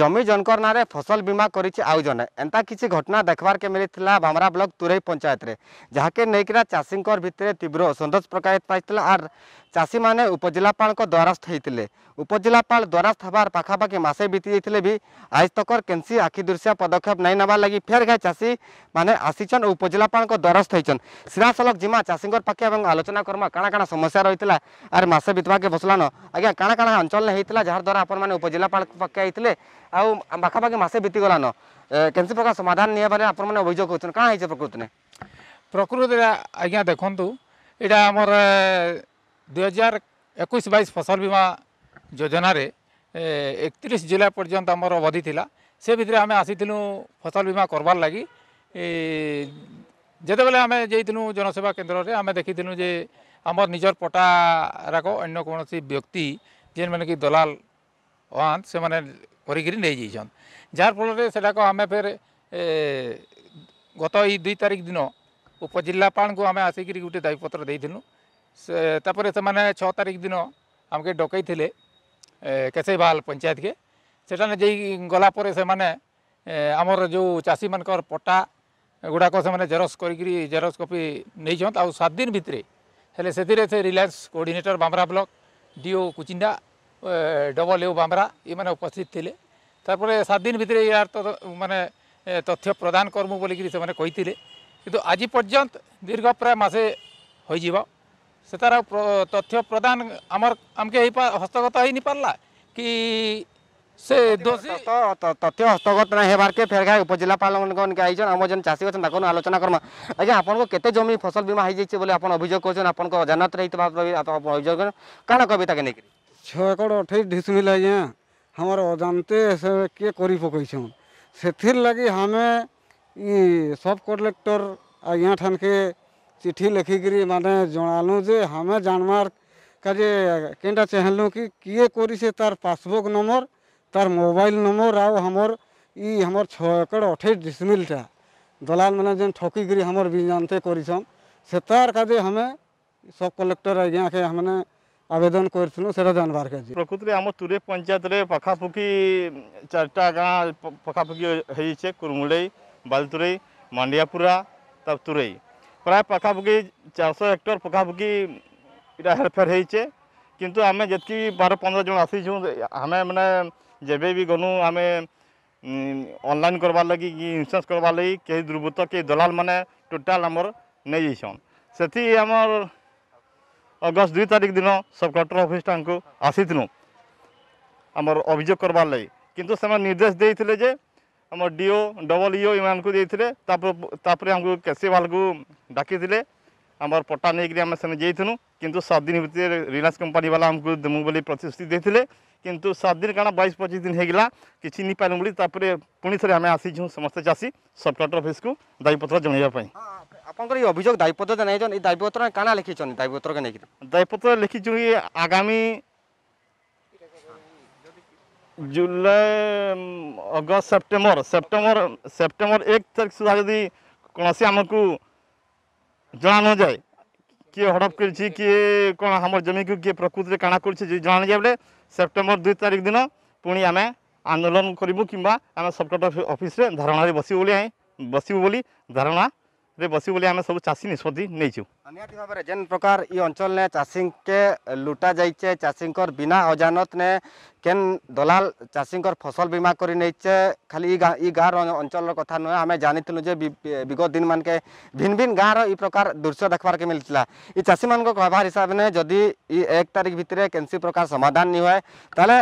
জমি জনকর নাঁরে ফসল বীমা করেছে আউ জনে এন্তা কিছু ঘটনা দেখবারকে মিলিলা ভামরা ব্লক তুরেই পঞ্চায়েতরে যাকে নেইকিরা চাষীঙ্কর ভিতরে তীব্র অসন্তোষ প্রকাশিত পাইছিল আর ଚାଷୀମାନେ ଉପଜିଲ୍ଲାପାଳଙ୍କ ଦ୍ୱାରସ୍ଥ ହୋଇଥିଲେ ଉପଜିଲ୍ଲାପାଳ ଦ୍ୱାରସ୍ଥ ହେବାର ପାଖାପାଖି ମାସେ ବିତି ଯାଇଥିଲେ ବି ଆଜ ତକର କେନ୍ସି ଆଖିଦୃଶିଆ ପଦକ୍ଷେପ ନାଇଁ ନେବାର୍ ଲାଗି ଫେର୍ ଘାଏ ଚାଷୀମାନେ ଆସିଛନ୍ ଓ ଉପଜିଲ୍ଲାପାଳଙ୍କ ଦ୍ୱାରସ୍ଥ ହେଇଛନ୍ ସିଧାସଳଖ ଯିମା ଚାଷୀଙ୍କର ପାଖେ ଏବଂ ଆଲୋଚନା କର୍ମା କାଣା କାଣା ସମସ୍ୟା ରହିଥିଲା ଆର୍ ମାସେ ବିତବାକେ ବସଲାନ ଆଜ୍ଞା କାଣା କାଣା ଅଞ୍ଚଳରେ ହେଇଥିଲା ଯାହାଦ୍ୱାରା ଆପଣମାନେ ଉପଜିଲ୍ଲାପାଳ ପାଖେ ହେଇଥିଲେ ଆଉ ପାଖାପାଖି ମାସେ ବିତିଗଲାନ କେନ୍ସି ପ୍ରକାର ସମାଧାନ ନିହେବାରେ ଆପଣମାନେ ଅଭିଯୋଗ କରୁଛନ୍ କାଣା ହେଇଛେ ପ୍ରକୃତିରେ ପ୍ରକୃତିରେ ଆଜ୍ଞା ଦେଖନ୍ତୁ ଏଇଟା ଆମର দুহাজার একুশ বাইশ ফসল বীমা যোজনার একত্রিশ জুলাই পর্যন্ত আমার অবধি লা সে ভিতরে আমি আসিলু ফসল বীমা করবার লাগি যেতবে আমি যাই জনসেবা কেন্দ্রে আমি দেখি যে আমার নিজের পটা পটারাক অন্য কোণী ব্যক্তি যে মানে কি দলাল ওয়ান সে করিকি নিয়ে যাইছেন যার ফলে সেটাকে আমি ফের গত এই দুই তারিখ দিন উপজেলাপাল আমি আসিকি গোটে দায়ীপত্র দিয়েছিলাম तापर से मैंने छः तारिख दिन आमके डकई थे कैसे पंचायत के सेटा जी गलापर से आमर जो चाषी मान पटा गुड़ाक से जेरस कर जेरस कपी नहीं आज सात दिन भितर से Reliance coordinator Bamra block DO Kuchinda double A Bamra ये मैंने उपस्थित थे तापर सात दिन भितर यार तो मानने तथ्य प्रदान करमु से बोलिक आज पर्यत दीर्घ प्राय मसे हो সে তার তথ্য প্রদান আমার আমাকে এই হস্তগত হয়ে পারলা কি সে দোষী তথ্য হস্তগত না হেবারকে ফের ঘাই উপজেলাপালকে আইছেন আমার যেন চাষী অছেন তাকে আলোচনা করমা আজ্ঞা আপনার কেতে জমি ফসল বীমা হয়ে যাইছে বলে আপনার অভিযোগ করছেন আপনার অজানত রয়েছে অভিযোগ করেন কেন কবি তাকে নেই ছ একর অঠেইশ ঢিসুড়িল আজ্ঞা আমার অজান্তে সে কে করে পকাইছেন সেথির লাগি আমি সব কলেক্টর আজ্ঞা ঠানকে ଚିଠି ଲେଖିକିରି ମାନେ ଜଣାଲୁ ଯେ ଆମେ ଜାଣବାର୍ କାଜେ କେନ୍ଟା ଚାହିଁଲୁ କି କିଏ କରିଛେ ତାର୍ ପାସ୍ବୁକ୍ ନମ୍ବର୍ ତାର୍ ମୋବାଇଲ୍ ନମ୍ବର୍ ଆଉ ଆମର୍ ଇ ଆମର୍ ଛଅ ଏକଡ଼ ଅଠେଇଶ ଡିସମିଲ୍ଟା ଦଲାଲ୍ମାନେ ଯେନ୍ ଠକିକିରି ଆମର୍ ବିଜାନ୍ତେ କରିଛନ୍ ସେତାର୍ କାଜେ ଆମେ ସବ୍ କଲେକ୍ଟର୍ ଆଜ୍ଞାକେ ଆମେ আবেদন করেছিল সেটা জানবার কাজে প্রকৃতিরে আমার তুরে পঞ্চায়েতরে পাখাপাখি চারটা গাঁ পাখাপাখি হয়েছে কুরমুলাই বালতুরাই মান্ডিয়াপুরা তাপ তুরাই प्राय चार सौ हेक्टर पखापाखी ये हेरफेर होचे किंतु आम जी बार पंद्रह जन आसीचु आम मैंने जब भी गनु आम अनलाइन करवा लगी कि इन्सुरांस करवा लगी कई दुर्बृत्त कई दलाल मैंने टोटाल आमर नहीं जामर अगस्त दुई तारिख दिन सब कलेक्टर अफिस्टा को आसी आमर अभोग करवा लगी कितु से निर्देश देते आम डीओ डबल इओ एम को देते आमको केसी वाल को डाकी आमर पट्टा नहीं आम से जाइनु कितु सात दिन भेजे रिलायंस कंपानी वाला आमको देमु बोली प्रतिश्रुति देते कितु सात दिन कारण बैस पचिश दिन होगा किसी नहीं पाइल बोली पुणी थे आम आसीच समस्त चाषी सब कलेक्टर अफिस् को दायीपत्र जनवाई আপনার এই दायीपत्र দায়ীপত্র জানাইছেন এই দায়ীপত্র दायीपत्र লিখিছেন দায়ীপত্রকে নেই July August September September September এক তারিখ সুদ্ধা যদি কোণী আমি জনানো যায় কি হড়প করছি কি কোণ আমার জমিকে কি প্রকৃতিরে কাণা করছে যদি জনানো যায় বেলে সেপ্টেম্বর দুই তারিখ দিন পুঁ আমি আন্দোলন করবু কিংবা আমি সবকট অফিসে ধারণায় বসিবু বলে বসিবু বলে ধারণা ରେ ବସି ବୋଲି ଆମେ ସବୁ ଚାଷୀ ନିଷ୍ପତ୍ତି ନେଇଛୁ ନିହାତି ଭାବରେ ଯେନ୍ ପ୍ରକାର ଇ ଅଞ୍ଚଳରେ ଚାଷୀଙ୍କେ ଲୁଟା ଯାଇଛେ ଚାଷୀଙ୍କର ବିନା ଅଜାନତନେ କେନ୍ ଦଲାଲ ଚାଷୀଙ୍କର ଫସଲ ବୀମା କରି ନେଇଛେ ଖାଲି ଇ ଗାଁ ଇ ଗାଁର ଅଞ୍ଚଳର କଥା ନୁହେଁ ଆମେ ଜାଣିଥିଲୁ ଯେ ବିଗତ ଦିନମାନକେ ଭିନ୍ନ ଭିନ୍ନ ଗାଁର ଇ ପ୍ରକାର ଦୃଶ୍ୟ ଦେଖବାର୍କେ ମିଳିଥିଲା ଇ ଚାଷୀମାନଙ୍କ କହିବାର ହିସାବରେ ଯଦି ଇ ଏକ ତାରିଖ ଭିତରେ କେନ୍ସି ପ୍ରକାର ସମାଧାନ ନି ହୁଏ ତାହେଲେ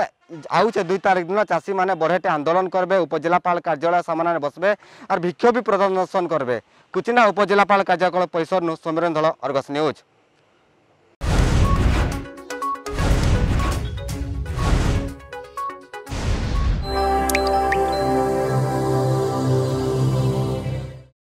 आउचे दुई तारिख दिन चाषी मैंने बढ़ेटे आंदोलन करेंगे उपजिलापाल कार्यालय सामने बसबे और विक्षोभ भी प्रदर्शन करेंगे कुचिना उपजिलापाल कार्यालय परिसर नु सोमेरन धल अर्गस न्यूज